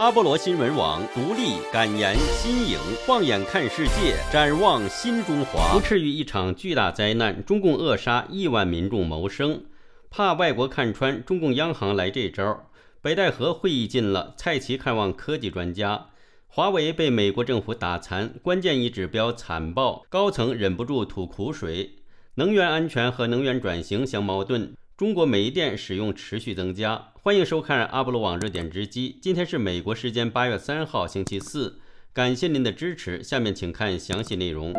阿波罗新闻网独立、敢言、新颖，放眼看世界，展望新中华。不啻于一场巨大灾难，中共扼杀亿万民众谋生，怕外国看穿，中共央行来这招。北戴河会议近了，蔡奇看望科技专家。华为被美国政府打残，关键一指标惨爆，高层忍不住吐苦水。能源安全和能源转型相矛盾。中国煤电使用持续增加。欢迎收看阿波罗网热点直击。今天是美国时间八月三号，星期四。感谢您的支持。下面请看详细内容。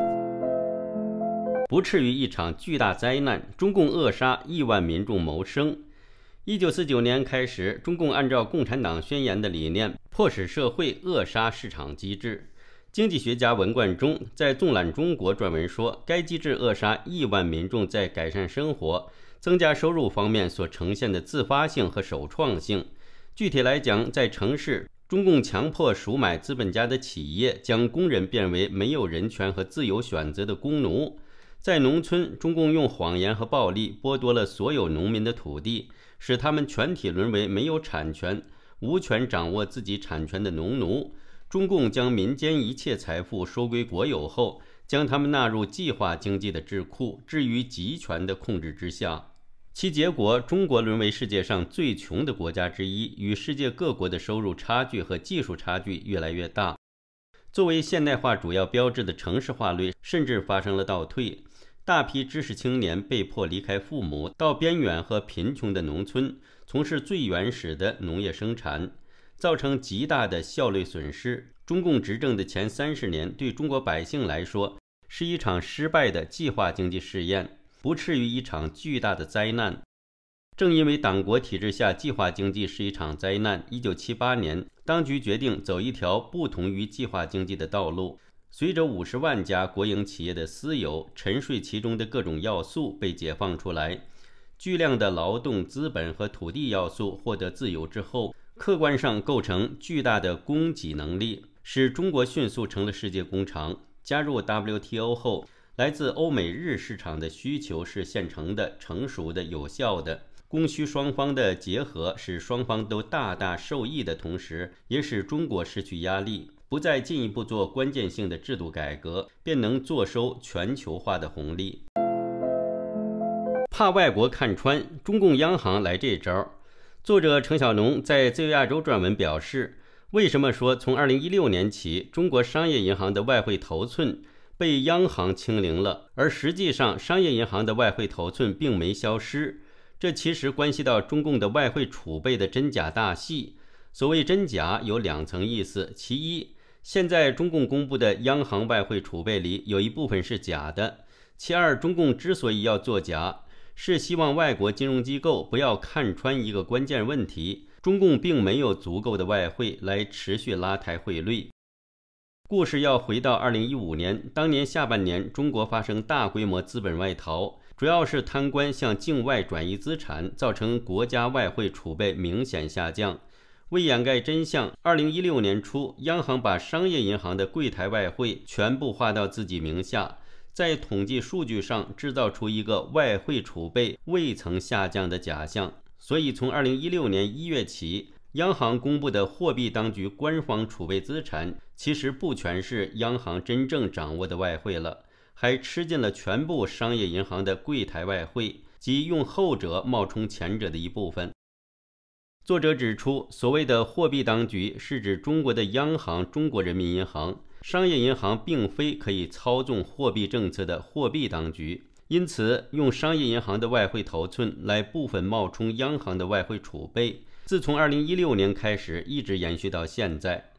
不啻于一场巨大灾难，中共扼杀亿万民众谋生。一九四九年开始，中共按照共产党宣言的理念，迫使社会扼杀市场机制。经济学家文冠中在《纵览中国》撰文说，该机制扼杀亿万民众在改善生活。增加收入方面所呈现的自发性和首创性，具体来讲，在城市，中共强迫赎买资本家的企业，将工人变为没有人权和自由选择的工奴；在农村，中共用谎言和暴力剥夺了所有农民的土地，使他们全体沦为没有产权、无权掌握自己产权的农奴。中共将民间一切财富收归国有后，将他们纳入计划经济的智库，置于集权的控制之下。其结果，中国沦为世界上最穷的国家之一，与世界各国的收入差距和技术差距越来越大。作为现代化主要标志的城市化率甚至发生了倒退，大批知识青年被迫离开父母，到边远和贫穷的农村从事最原始的农业生产，造成极大的效率损失。中共执政的前三十年，对中国百姓来说，是一场失败的计划经济试验。不至于一场巨大的灾难。正因为党国体制下计划经济是一场灾难，一九七八年当局决定走一条不同于计划经济的道路。随着五十万家国营企业的私有沉睡其中的各种要素被解放出来，巨量的劳动资本和土地要素获得自由之后，客观上构成巨大的供给能力，使中国迅速成了世界工厂。加入 WTO 后。来自欧美日市场的需求是现成的、成熟的、有效的，供需双方的结合使双方都大大受益的同时，也使中国失去压力，不再进一步做关键性的制度改革，便能坐收全球化的红利。怕外国看穿，中共央行来这招。作者程小农在《自由亚洲》撰文表示：“为什么说从2016年起，中国商业银行的外汇头寸？”被央行清零了，而实际上商业银行的外汇头寸并没消失。这其实关系到中共的外汇储备的真假大戏。所谓真假有两层意思：其一，现在中共公布的央行外汇储备里有一部分是假的；其二，中共之所以要做假，是希望外国金融机构不要看穿一个关键问题：中共并没有足够的外汇来持续拉抬汇率。故事要回到二零一五年，当年下半年，中国发生大规模资本外逃，主要是贪官向境外转移资产，造成国家外汇储备明显下降。为掩盖真相，二零一六年初，央行把商业银行的柜台外汇全部划到自己名下，在统计数据上制造出一个外汇储备未曾下降的假象。所以，从二零一六年一月起。央行公布的货币当局官方储备资产，其实不全是央行真正掌握的外汇了，还吃进了全部商业银行的柜台外汇及用后者冒充前者的一部分。作者指出，所谓的货币当局是指中国的央行中国人民银行，商业银行并非可以操纵货币政策的货币当局，因此用商业银行的外汇头寸来部分冒充央行的外汇储备。自从2016年开始，一直延续到现在，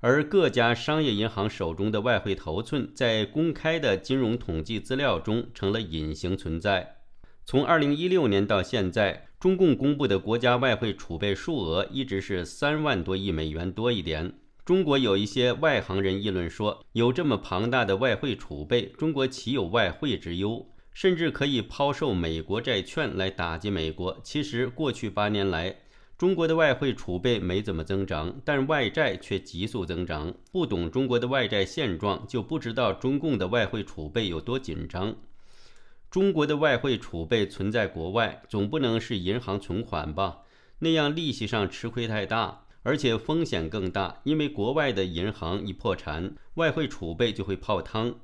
而各家商业银行手中的外汇头寸，在公开的金融统计资料中成了隐形存在。从2016年到现在，中共公布的国家外汇储备数额一直是三万多亿美元多一点。中国有一些外行人议论说，有这么庞大的外汇储备，中国岂有外汇之忧？甚至可以抛售美国债券来打击美国。其实，过去八年来，中国的外汇储备没怎么增长，但外债却急速增长。不懂中国的外债现状，就不知道中共的外汇储备有多紧张。中国的外汇储备存在国外，总不能是银行存款吧？那样利息上吃亏太大，而且风险更大。因为国外的银行一破产，外汇储备就会泡汤。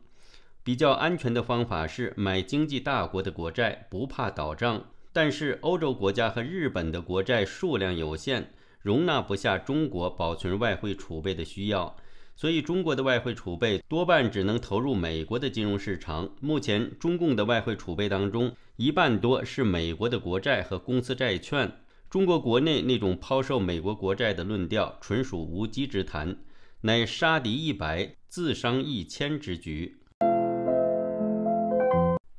比较安全的方法是买经济大国的国债，不怕倒账。但是欧洲国家和日本的国债数量有限，容纳不下中国保存外汇储备的需要，所以中国的外汇储备多半只能投入美国的金融市场。目前，中共的外汇储备当中，一半多是美国的国债和公司债券。中国国内那种抛售美国国债的论调，纯属无稽之谈，乃杀敌一百，自伤一千之举。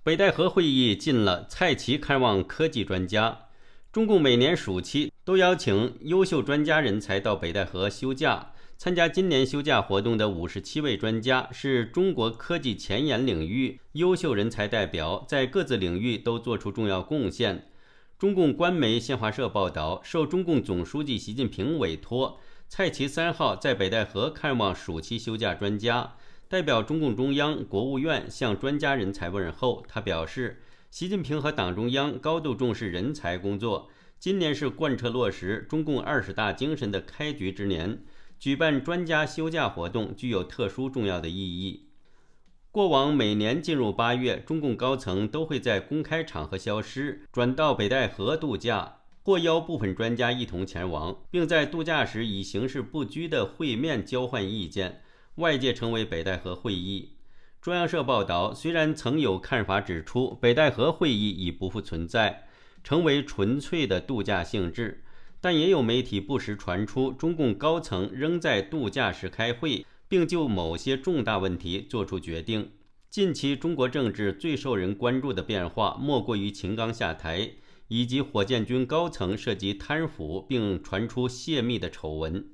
北戴河会议近了，蔡奇看望科技专家。中共每年暑期都邀请优秀专家人才到北戴河休假。参加今年休假活动的五十七位专家是中国科技前沿领域优秀人才代表，在各自领域都作出重要贡献。中共官媒新华社报道，受中共总书记习近平委托，蔡奇三号在北戴河看望暑期休假专家。代表中共中央、国务院向专家人才问候。他表示，习近平和党中央高度重视人才工作。今年是贯彻落实中共二十大精神的开局之年，举办专家休假活动具有特殊重要的意义。过往每年进入八月，中共高层都会在公开场合消失，转到北戴河度假，或邀部分专家一同前往，并在度假时以形式不拘的会面交换意见。外界称为北戴河会议。中央社报道，虽然曾有看法指出北戴河会议已不复存在，成为纯粹的度假性质，但也有媒体不时传出中共高层仍在度假时开会，并就某些重大问题作出决定。近期中国政治最受人关注的变化，莫过于秦刚下台，以及火箭军高层涉及贪腐并传出泄密的丑闻。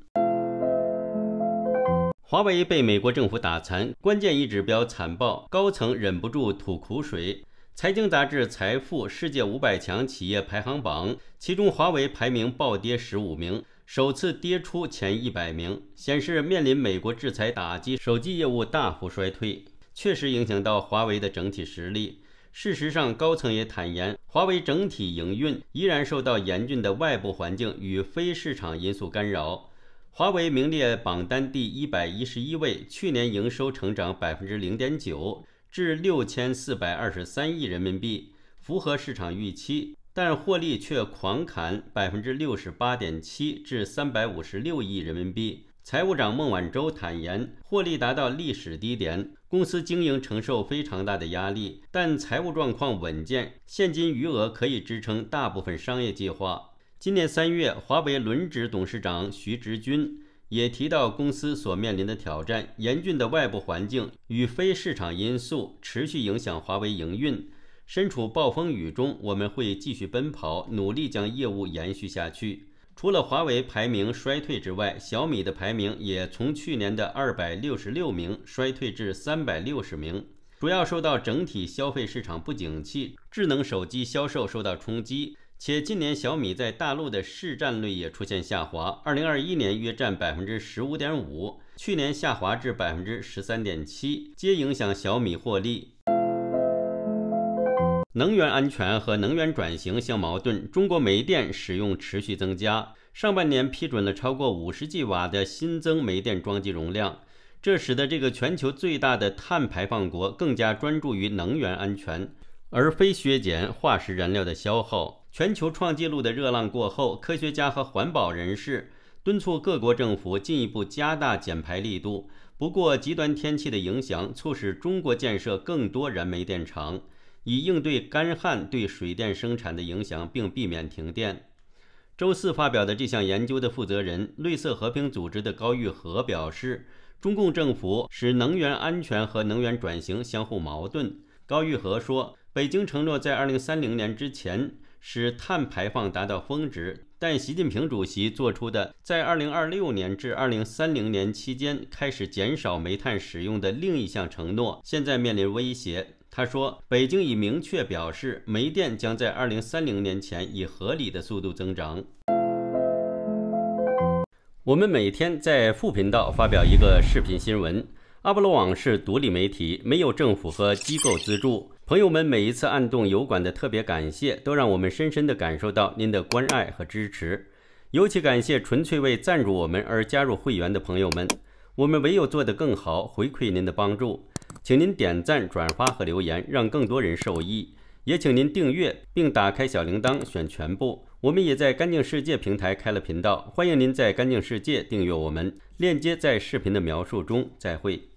华为被美国政府打残，关键一指标惨爆，高层忍不住吐苦水。财经杂志《财富》世界五百强企业排行榜，其中华为排名暴跌十五名，首次跌出前一百名，显示面临美国制裁打击，手机业务大幅衰退，确实影响到华为的整体实力。事实上，高层也坦言，华为整体营运依然受到严峻的外部环境与非市场因素干扰。华为名列榜单第一百一十一位，去年营收成长百分之零点九，至六千四百二十三亿人民币，符合市场预期，但获利却狂砍百分之六十八点七，至三百五十六亿人民币。财务长孟晚舟坦言，获利达到历史低点，公司经营承受非常大的压力，但财务状况稳健，现金余额可以支撑大部分商业计划。今年三月，华为轮值董事长徐直军也提到，公司所面临的挑战：严峻的外部环境与非市场因素持续影响华为营运，身处暴风雨中，我们会继续奔跑，努力将业务延续下去。除了华为排名衰退之外，小米的排名也从去年的二百六十六名衰退至三百六十名，主要受到整体消费市场不景气、智能手机销售受到冲击。且今年小米在大陆的市占率也出现下滑，二零二一年约占百分之十五点五，去年下滑至百分之十三点七，皆影响小米获利。能源安全和能源转型相矛盾，中国煤电使用持续增加，上半年批准了超过五十 G 瓦的新增煤电装机容量，这使得这个全球最大的碳排放国更加专注于能源安全，而非削减化石燃料的消耗。全球创纪录的热浪过后，科学家和环保人士敦促各国政府进一步加大减排力度。不过，极端天气的影响促使中国建设更多燃煤电厂，以应对干旱对水电生产的影响，并避免停电。周四发表的这项研究的负责人、绿色和平组织的高玉和表示：“中共政府使能源安全和能源转型相互矛盾。”高玉和说：“北京承诺在2030年之前。”使碳排放达到峰值，但习近平主席做出的在2026年至2030年期间开始减少煤炭使用的另一项承诺，现在面临威胁。他说，北京已明确表示，煤电将在2030年前以合理的速度增长。我们每天在副频道发表一个视频新闻。阿波罗网是独立媒体，没有政府和机构资助。朋友们每一次按动油管的特别感谢，都让我们深深地感受到您的关爱和支持。尤其感谢纯粹为赞助我们而加入会员的朋友们，我们唯有做得更好，回馈您的帮助。请您点赞、转发和留言，让更多人受益。也请您订阅并打开小铃铛，选全部。我们也在干净世界平台开了频道，欢迎您在干净世界订阅我们，链接在视频的描述中。再会。